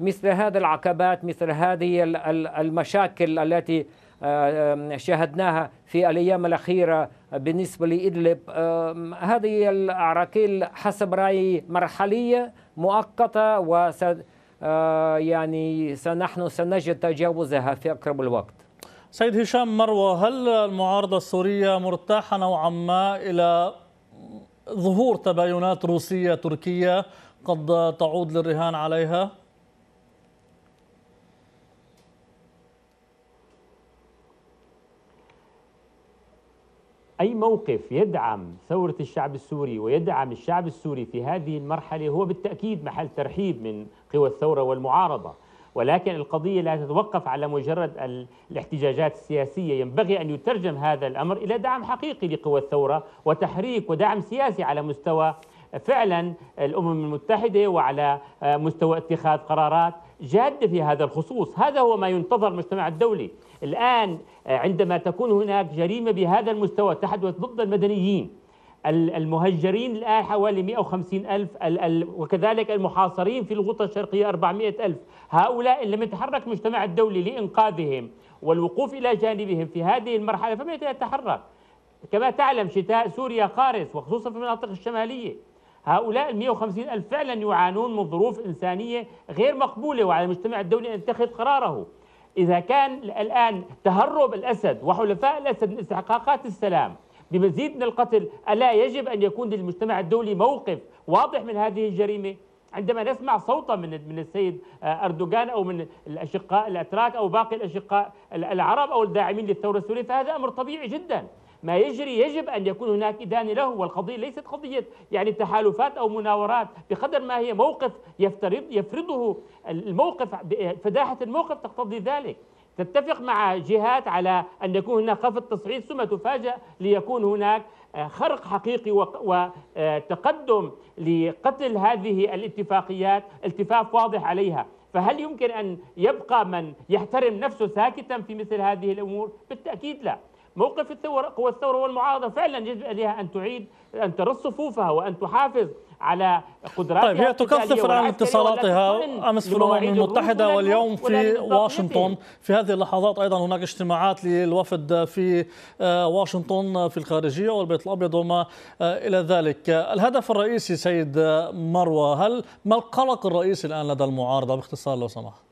مثل هذه العقبات مثل هذه المشاكل التي آه، شاهدناها في الأيام الأخيرة بالنسبة لإدلب هذه العراقيل حسب رأيي مرحلية مؤقتة وس آه، يعني سنحن سنجد تجاوزها في أقرب الوقت سيد هشام مروة هل المعارضة السورية مرتاحة نوعا ما إلى ظهور تباينات روسية تركية قد تعود للرهان عليها؟ أي موقف يدعم ثورة الشعب السوري ويدعم الشعب السوري في هذه المرحلة هو بالتأكيد محل ترحيب من قوى الثورة والمعارضة ولكن القضية لا تتوقف على مجرد الاحتجاجات السياسية ينبغي أن يترجم هذا الأمر إلى دعم حقيقي لقوى الثورة وتحريك ودعم سياسي على مستوى فعلا الأمم المتحدة وعلى مستوى اتخاذ قرارات جادة في هذا الخصوص هذا هو ما ينتظر المجتمع الدولي الآن عندما تكون هناك جريمة بهذا المستوى تحدث ضد المدنيين المهجرين الآن حوالي 150 ألف وكذلك المحاصرين في الغوطة الشرقية 400 ألف هؤلاء إن لم يتحرك المجتمع الدولي لإنقاذهم والوقوف إلى جانبهم في هذه المرحلة فمن يتحرك كما تعلم شتاء سوريا قارس وخصوصا في المناطق الشمالية هؤلاء ال 150 ألف فعلا يعانون من ظروف إنسانية غير مقبولة وعلى المجتمع الدولي أن يتخذ قراره إذا كان الآن تهرب الأسد وحلفاء الأسد من استحقاقات السلام بمزيد من القتل ألا يجب أن يكون للمجتمع الدولي موقف واضح من هذه الجريمة؟ عندما نسمع صوتا من من السيد آه، اردوغان او من الاشقاء الاتراك او باقي الاشقاء العرب او الداعمين للثوره السوريه فهذا امر طبيعي جدا، ما يجري يجب أن يكون هناك إدانة له والقضية ليست قضية يعني تحالفات أو مناورات بقدر ما هي موقف يفترض يفرضه الموقف فداحة الموقف تقتضي ذلك تتفق مع جهات على أن يكون هناك خفض تصعيد ثم تفاجأ ليكون هناك خرق حقيقي وتقدم لقتل هذه الاتفاقيات التفاف واضح عليها فهل يمكن أن يبقى من يحترم نفسه ساكتا في مثل هذه الأمور؟ بالتأكيد لا موقف الثورة قوى الثورة والمعارضة فعلا يجب عليها أن تعيد أن ترص صفوفها وأن تحافظ على قدراتها طيب هي تكثف عن اتصالاتها امس في الامم المتحده واليوم في واشنطن في هذه اللحظات ايضا هناك اجتماعات للوفد في آه، واشنطن آه، في الخارجيه والبيت الابيض وما آه، الى ذلك الهدف الرئيسي سيد مروى هل ما القلق الرئيسي الان لدى المعارضه باختصار لو سمحت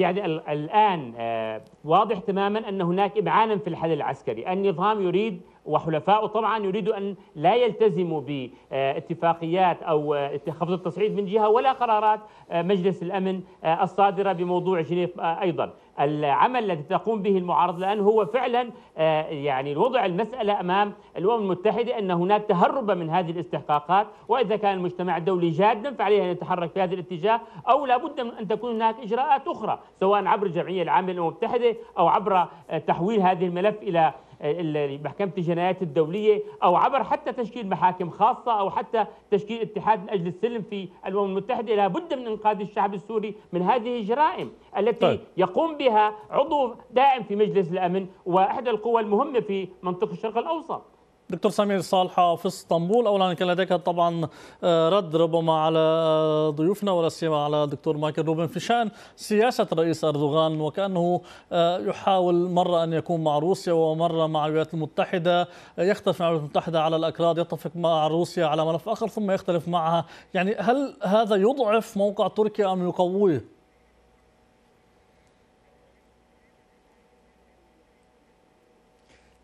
يعني الآن آه، واضح تماما أن هناك إبعانا في الحل العسكري النظام يريد وحلفائه طبعا يريدوا أن لا يلتزموا باتفاقيات أو آه، خفض التصعيد من جهة ولا قرارات آه، مجلس الأمن الصادرة بموضوع جنيف أيضا العمل الذي تقوم به المعارضة الآن هو فعلا آه، يعني وضع المسألة أمام الأمم المتحدة أن هناك تهرب من هذه الاستحقاقات وإذا كان المجتمع الدولي جادا فعليه أن يتحرك في هذا الاتجاه أو لابد من أن تكون هناك إجراءات أخرى سواء عبر الجمعية العامة للأمم المتحدة أو عبر آه، تحويل هذه الملف إلى آه، محكمة الجنايات الدولية أو عبر حتى تشكيل محاكم خاصة أو حتى تشكيل اتحاد من أجل السلم في الأمم المتحدة لابد من إنقاذ الشعب السوري من هذه الجرائم التي طيب. يقوم بها عضو دائم في مجلس الأمن وإحدى القوى المهمة في منطقة الشرق الأوسط دكتور سمير صالحة في اسطنبول أولا كان لديك طبعا آه، رد ربما على آه، ضيوفنا ولا سيما على الدكتور مايكل روبن في شأن سياسة الرئيس أردوغان وكأنه آه، يحاول مرة أن يكون مع روسيا ومرة مع الولايات المتحدة يختلف مع الولايات المتحدة على الأكراد يتفق مع روسيا على ملف آخر ثم يختلف معها يعني هل هذا يضعف موقع تركيا أم يقويه؟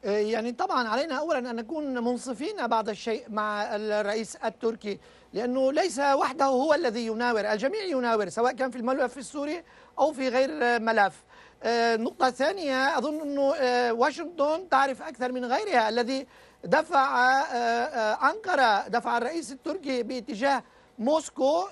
آه، يعني طبعا علينا اولا ان نكون منصفين بعض الشيء مع الرئيس التركي لانه ليس وحده هو الذي يناور، الجميع يناور سواء كان في الملف السوري او في غير ملف. النقطة آه، الثانية أظن أنه آه، واشنطن تعرف أكثر من غيرها الذي دفع أنقرة دفع الرئيس التركي باتجاه موسكو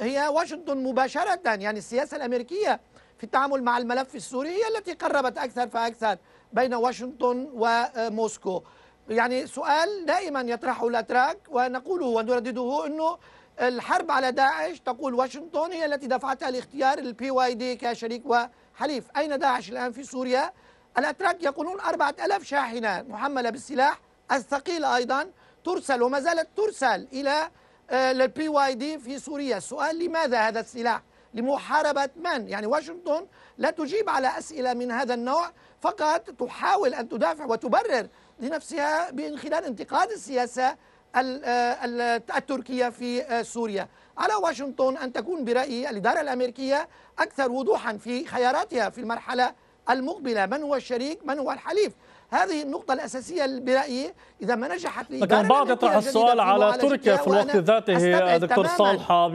هي واشنطن مباشرة يعني السياسة الأمريكية في التعامل مع الملف السوري هي التي قربت أكثر فأكثر بين واشنطن وموسكو يعني سؤال دائما يطرحه الاتراك ونقوله ونردده انه الحرب على داعش تقول واشنطن هي التي دفعتها لاختيار البي واي دي كشريك وحليف اين داعش الان في سوريا الاتراك يقولون 4000 شاحنه محمله بالسلاح الثقيله ايضا ترسل وما زالت ترسل الى البي واي دي في سوريا السؤال لماذا هذا السلاح لمحاربة من؟ يعني واشنطن لا تجيب على أسئلة من هذا النوع فقط تحاول أن تدافع وتبرر لنفسها من خلال انتقاد السياسة آه، التركية في آه، سوريا على واشنطن أن تكون برأيي الإدارة الأمريكية أكثر وضوحا في خياراتها في المرحلة المقبلة من هو الشريك من هو الحليف هذه النقطة الأساسية برأيي إذا ما نجحت لكن بعض يطرح السؤال على تركيا في الوقت ذاته دكتور صالحة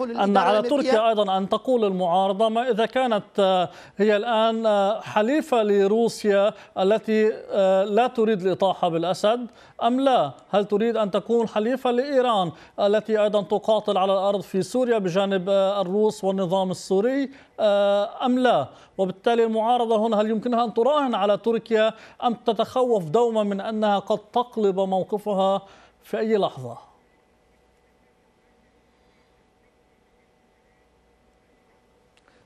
أن على تركيا أيضا أن تقول المعارضة ما إذا كانت آه، هي الآن آه، حليفة لروسيا التي آه، لا تريد الإطاحة بالأسد أم لا هل تريد أن تكون حليفة لإيران التي أيضا تقاتل على الأرض في سوريا بجانب آه، الروس والنظام السوري آه، أم لا وبالتالي المعارضة هنا هل يمكنها أن تراهن على تركيا أم تتخوف دوما من أنها قد تقلب موقفها في أي لحظة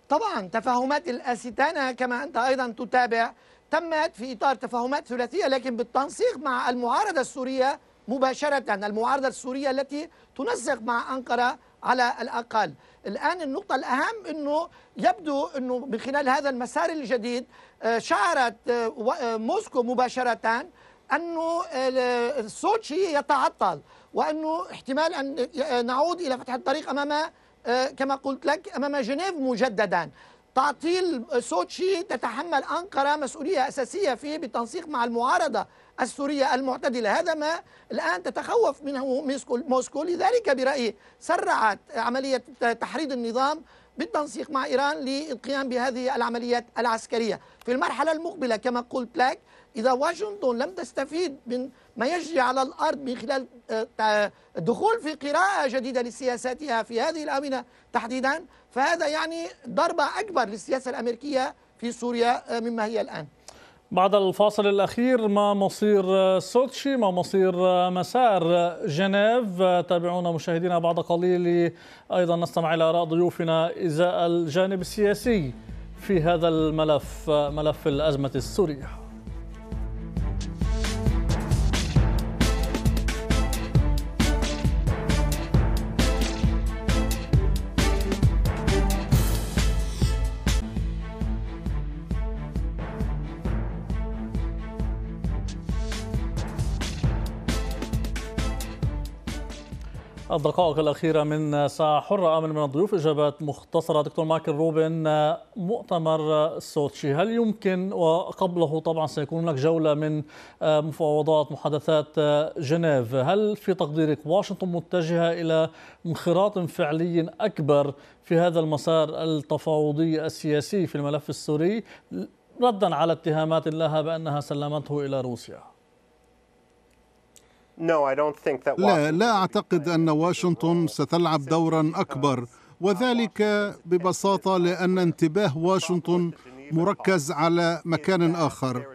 طبعا تفاهمات الاستانه كما انت ايضا تتابع تمت في إطار تفاهمات ثلاثية لكن بالتنسيق مع المعارضة السورية مباشرة المعارضة السورية التي تنسق مع أنقرة على الأقل الآن النقطة الأهم أنه يبدو أنه من خلال هذا المسار الجديد آه، شعرت آه، آه، موسكو مباشرة أنه سوتشي يتعطل وأنه احتمال أن نعود إلى فتح الطريق أمام كما قلت لك أمام جنيف مجددا تعطيل سوتشي تتحمل أنقرة مسؤولية أساسية فيه بالتنسيق مع المعارضة السورية المعتدلة هذا ما الآن تتخوف منه موسكو لذلك برأيي سرعت عملية تحريض النظام بالتنسيق مع إيران للقيام بهذه العمليات العسكرية في المرحلة المقبلة كما قلت لك إذا واشنطن لم تستفيد من ما يجري على الأرض من خلال الدخول آه، آه، في قراءة جديدة لسياساتها في هذه الأمنة تحديدا فهذا يعني ضربة أكبر للسياسة الأمريكية في سوريا آه، مما هي الآن بعد الفاصل الأخير ما مصير سوتشي ما مصير مسار جنيف تابعونا مشاهدينا بعد قليل أيضا نستمع إلى آراء ضيوفنا إزاء الجانب السياسي في هذا الملف ملف الأزمة السورية الدقائق الأخيرة من ساعة حرة آمن من الضيوف إجابات مختصرة دكتور مايكل روبن مؤتمر سوتشي هل يمكن وقبله طبعا سيكون هناك جولة من مفاوضات محادثات جنيف هل في تقديرك واشنطن متجهة إلى انخراط فعلي أكبر في هذا المسار التفاوضي السياسي في الملف السوري ردا على اتهامات لها بأنها سلمته إلى روسيا لا لا اعتقد ان واشنطن ستلعب دورا اكبر وذلك ببساطه لان انتباه واشنطن مركز على مكان اخر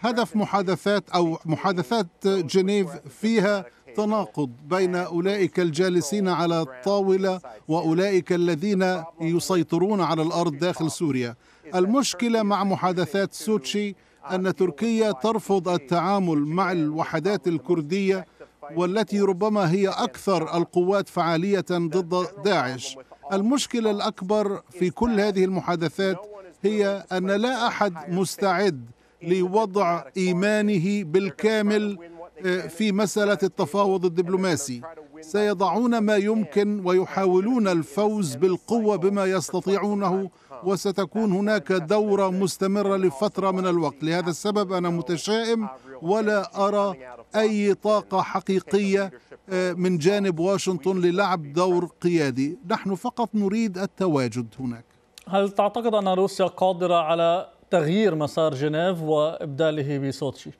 هدف محادثات او محادثات جنيف فيها تناقض بين اولئك الجالسين على الطاوله واولئك الذين يسيطرون على الارض داخل سوريا المشكله مع محادثات سوتشي أن تركيا ترفض التعامل مع الوحدات الكردية والتي ربما هي أكثر القوات فعالية ضد داعش المشكلة الأكبر في كل هذه المحادثات هي أن لا أحد مستعد لوضع إيمانه بالكامل آه، في مسألة التفاوض الدبلوماسي سيضعون ما يمكن ويحاولون الفوز بالقوة بما يستطيعونه وستكون هناك دورة مستمرة لفترة من الوقت لهذا السبب أنا متشائم ولا أرى أي طاقة حقيقية آه، من جانب واشنطن للعب دور قيادي نحن فقط نريد التواجد هناك هل تعتقد أن روسيا قادرة على تغيير مسار جنيف وإبداله بسوتشي؟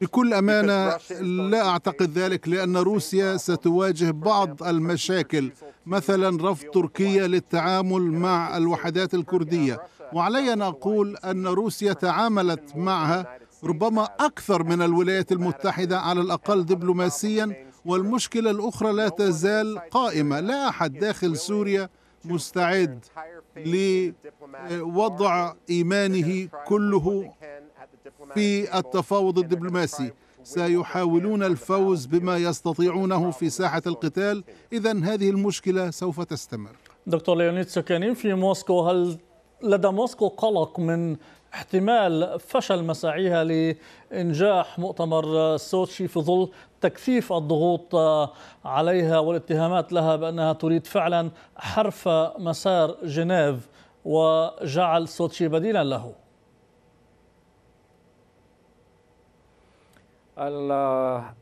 بكل أمانة لا أعتقد ذلك لأن روسيا ستواجه بعض المشاكل مثلا رفض تركيا للتعامل مع الوحدات الكردية وعلي أن أقول أن روسيا تعاملت معها ربما أكثر من الولايات المتحدة على الأقل دبلوماسيا والمشكلة الأخرى لا تزال قائمة لا أحد داخل سوريا مستعد لوضع إيمانه كله في التفاوض الدبلوماسي سيحاولون الفوز بما يستطيعونه في ساحة القتال إذا هذه المشكلة سوف تستمر دكتور ليونيد سكانين في موسكو هل لدى موسكو قلق من احتمال فشل مساعيها لإنجاح مؤتمر سوتشي في ظل تكثيف الضغوط عليها والاتهامات لها بأنها تريد فعلا حرف مسار جنيف وجعل سوتشي بديلا له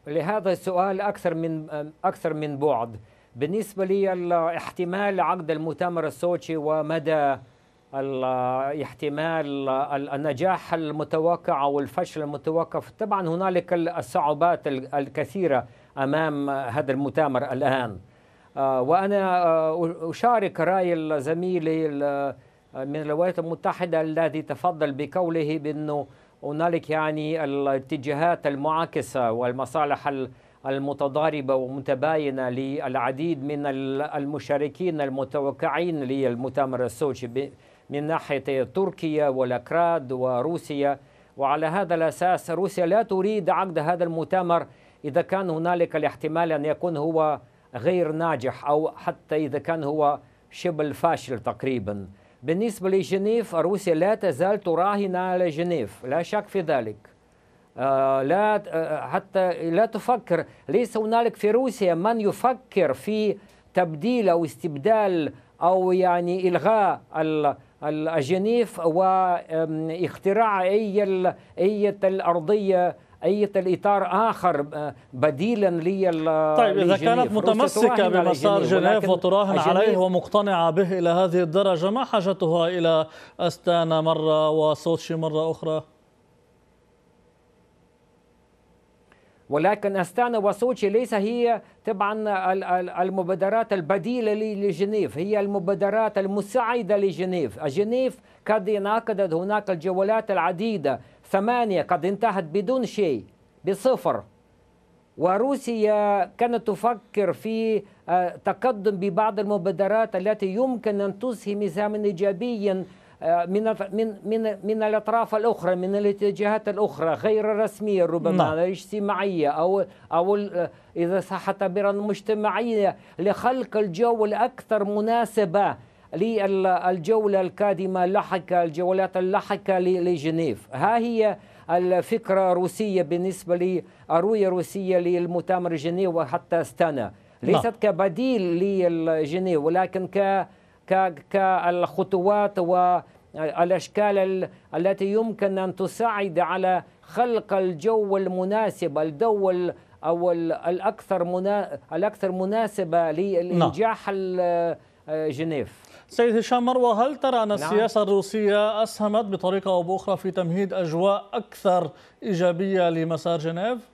لهذا السؤال اكثر من اكثر من بعد بالنسبه لي احتمال عقد المؤتمر السوتشي ومدى احتمال النجاح المتوقع او الفشل المتوقع طبعا هنالك الصعوبات الكثيره امام هذا المؤتمر الان آه، وانا آه، اشارك راي زميلي من الولايات المتحده الذي تفضل بقوله بانه هنالك يعني الاتجاهات المعاكسة والمصالح المتضاربة ومتباينة للعديد من المشاركين المتوقعين للمؤتمر السوشي من ناحية تركيا والأكراد وروسيا وعلى هذا الأساس روسيا لا تريد عقد هذا المؤتمر إذا كان هنالك الاحتمال أن يكون هو غير ناجح أو حتى إذا كان هو شبه فاشل تقريباً بالنسبة لجنيف روسيا لا تزال تراهن على جنيف لا شك في ذلك آه، لا آه، حتى لا تفكر ليس هنالك في روسيا من يفكر في تبديل أو استبدال أو يعني إلغاء الجنيف واختراع أي أي الأرضية اي اطار اخر آه، بديلا لي طيب اذا كانت متمسكه بمسار جنيف وتراهن عليه ومقتنعه به الى هذه الدرجه ما حاجتها الى استانا مره وسوتشي مره اخرى؟ ولكن أستانا وسوتشي ليس هي طبعا المبادرات البديلة لجنيف هي المبادرات المساعدة لجنيف جنيف قد انعقدت هناك الجولات العديدة ثمانية قد انتهت بدون شيء بصفر وروسيا كانت تفكر في آه، تقدم ببعض المبادرات التي يمكن أن تسهم سهما إيجابيا آه، من من من من الاطراف الاخرى من الاتجاهات الاخرى غير الرسميه ربما نعم. الاجتماعيه او او اذا صح التعبير المجتمعيه لخلق الجو الاكثر مناسبه للجوله القادمه لاحقه الجولات اللاحقه لجنيف ها هي الفكره الروسيه بالنسبه للرؤيه الروسيه للمؤتمر جنيف وحتى استانا ليست نعم. كبديل لجنيف ولكن ك كالخطوات والاشكال التي يمكن ان تساعد على خلق الجو المناسب الجو او الاكثر الاكثر مناسبه لإنجاح نعم. آه، جنيف سيد هشام مروى هل ترى أن نعم. السياسة الروسية أسهمت بطريقة أو بأخرى في تمهيد أجواء أكثر إيجابية لمسار جنيف؟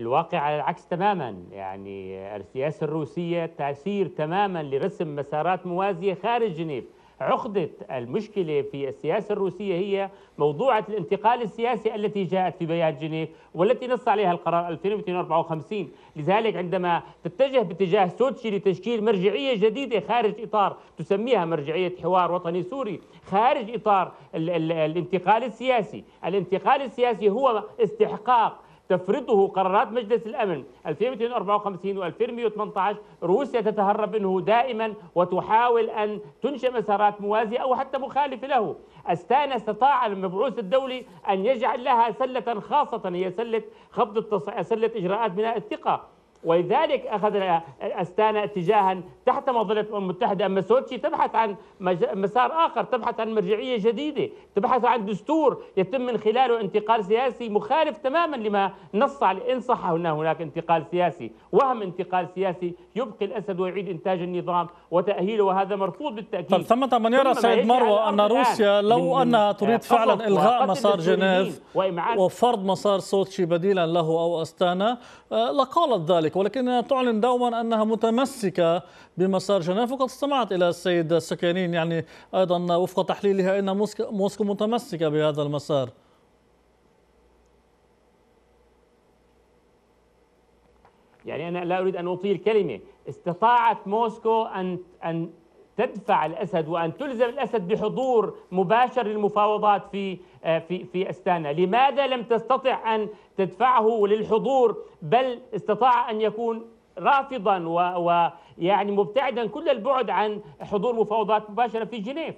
الواقع على العكس تماما يعني السياسة الروسية تسير تماما لرسم مسارات موازية خارج جنيف عقدة المشكلة في السياسة الروسية هي موضوعة الانتقال السياسي التي جاءت في بيان جنيف والتي نص عليها القرار 2254 لذلك عندما تتجه باتجاه سوتشي لتشكيل مرجعية جديدة خارج إطار تسميها مرجعية حوار وطني سوري خارج إطار الانتقال السياسي الانتقال السياسي هو استحقاق تفرضه قرارات مجلس الأمن 2254 و 2118 روسيا تتهرب منه دائما وتحاول أن تنشئ مسارات موازية أو حتى مخالفة له أستانا استطاع المبعوث الدولي أن يجعل لها سلة خاصة هي سلة خفض التص... سلة إجراءات بناء الثقة ولذلك اخذ استانا اتجاها تحت مظله الامم المتحده اما سوتشي تبحث عن مسار اخر، تبحث عن مرجعيه جديده، تبحث عن دستور يتم من خلاله انتقال سياسي مخالف تماما لما نص عليه ان صح هنا هناك انتقال سياسي، وهم انتقال سياسي يبقي الاسد ويعيد انتاج النظام وتاهيله وهذا مرفوض بالتاكيد. طب ثمة من يرى سيد مروه ان روسيا لو انها تريد فعلا الغاء مسار جنيف وفرض مسار سوتشي بديلا له او استانا آه، لقالت ذلك ذلك ولكنها تعلن دوما أنها متمسكة بمسار جنيف وقد استمعت إلى السيد السكانين يعني أيضا وفق تحليلها أن موسكو متمسكة بهذا المسار يعني أنا لا أريد أن أطيل كلمة استطاعت موسكو أن أن تدفع الأسد وأن تلزم الأسد بحضور مباشر للمفاوضات في آه، في في استانا، لماذا لم تستطع ان تدفعه للحضور بل استطاع ان يكون رافضا ويعني مبتعدا كل البعد عن حضور مفاوضات مباشره في جنيف؟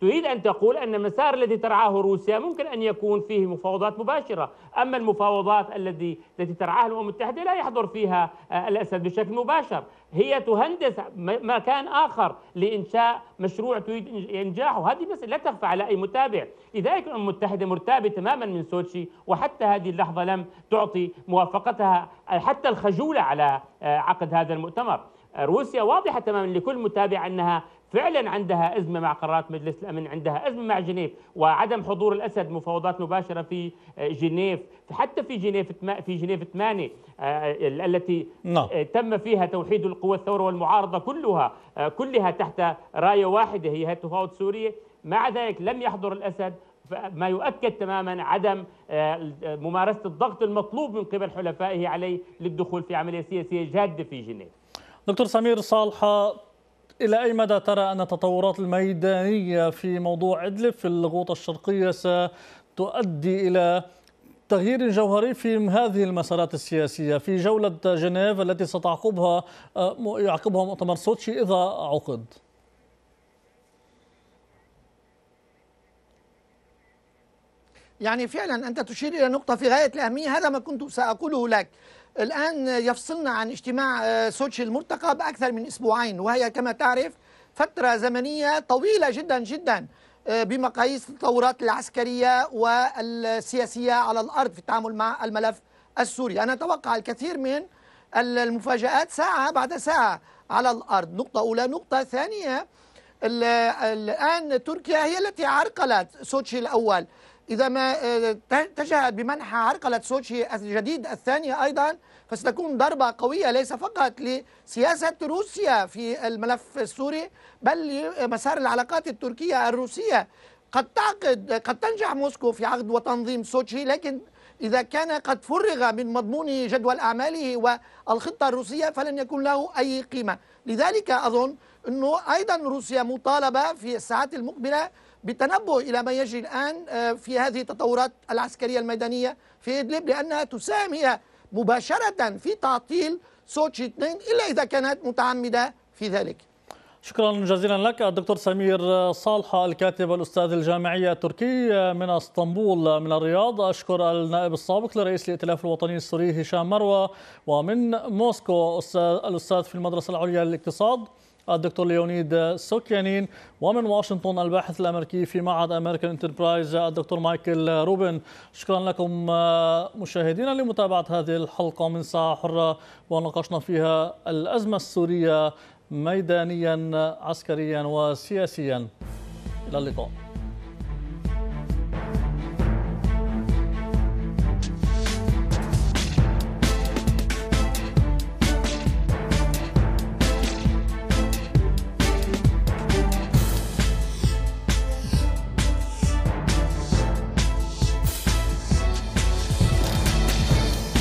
تريد أن تقول أن المسار الذي ترعاه روسيا ممكن أن يكون فيه مفاوضات مباشرة أما المفاوضات التي التي ترعاها الأمم المتحدة لا يحضر فيها آه، الأسد بشكل مباشر هي تهندس مكان آخر لإنشاء مشروع تريد إنجاحه هذه بس لا تخفى على أي متابع لذلك الأمم المتحدة مرتابة تماما من سوتشي وحتى هذه اللحظة لم تعطي موافقتها آه، حتى الخجولة على آه، عقد هذا المؤتمر روسيا واضحة تماما لكل متابع أنها فعلا عندها أزمة مع قرارات مجلس الأمن عندها أزمة مع جنيف وعدم حضور الأسد مفاوضات مباشرة في آه، جنيف حتى في جنيف في جنيف 8 آه، آه، التي نعم. تم فيها توحيد القوى الثورة والمعارضة كلها كلها تحت راية واحدة هي تفاوض سورية مع ذلك لم يحضر الأسد ما يؤكد تماما عدم ممارسة الضغط المطلوب من قبل حلفائه عليه للدخول في عملية سياسية جادة في جنيف دكتور سمير صالحة إلى أي مدى ترى أن التطورات الميدانية في موضوع إدلب في الغوطة الشرقية ستؤدي إلى تغيير جوهري في هذه المسارات السياسية في جولة جنيف التي ستعقبها آه، يعقبها مؤتمر سوتشي إذا عقد؟ يعني فعلا أنت تشير إلى نقطة في غاية الأهمية هذا ما كنت سأقوله لك الآن يفصلنا عن اجتماع آه، سوتشي المرتقب أكثر من أسبوعين وهي كما تعرف فترة زمنية طويلة جدا جدا آه، بمقاييس التطورات العسكرية والسياسية على الأرض في التعامل مع الملف السوري أنا أتوقع الكثير من المفاجآت ساعة بعد ساعة على الأرض نقطة أولى نقطة ثانية الآن تركيا هي التي عرقلت سوتشي الأول إذا ما اتجهت آه، بمنحى عرقلة سوتشي الجديد الثانية أيضا فستكون ضربة قوية ليس فقط لسياسة روسيا في الملف السوري بل لمسار العلاقات التركية الروسية قد تعقد قد تنجح موسكو في عقد وتنظيم سوتشي لكن إذا كان قد فرغ من مضمون جدول أعماله والخطة الروسية فلن يكون له أي قيمة لذلك أظن أنه أيضا روسيا مطالبة في الساعات المقبلة بالتنبه إلى ما يجري الآن آه، في هذه التطورات العسكرية الميدانية في إدلب لأنها تساهم هي مباشرة في تعطيل سوتشي 2 إلا إذا كانت متعمدة في ذلك شكرا جزيلا لك الدكتور سمير صالحة الكاتب الأستاذ الجامعي التركي آه، من اسطنبول آه، من الرياض أشكر النائب السابق لرئيس الائتلاف الوطني السوري هشام مروة ومن موسكو الأستاذ في المدرسة العليا للاقتصاد الدكتور ليونيد سوكيانين ومن واشنطن الباحث الامريكي في معهد امريكان انتربرايز الدكتور مايكل روبن شكرا لكم آه، مشاهدينا لمتابعه هذه الحلقه من ساعه حره وناقشنا فيها الازمه السوريه ميدانيا عسكريا وسياسيا الى اللقاء